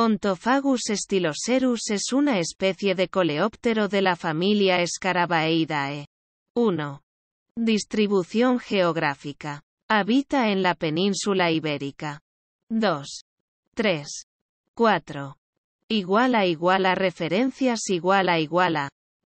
Ontophagus styloserus es una especie de coleóptero de la familia Scarabaeidae. 1. Distribución geográfica. Habita en la península ibérica. 2. 3. 4. Igual a igual a referencias igual a igual a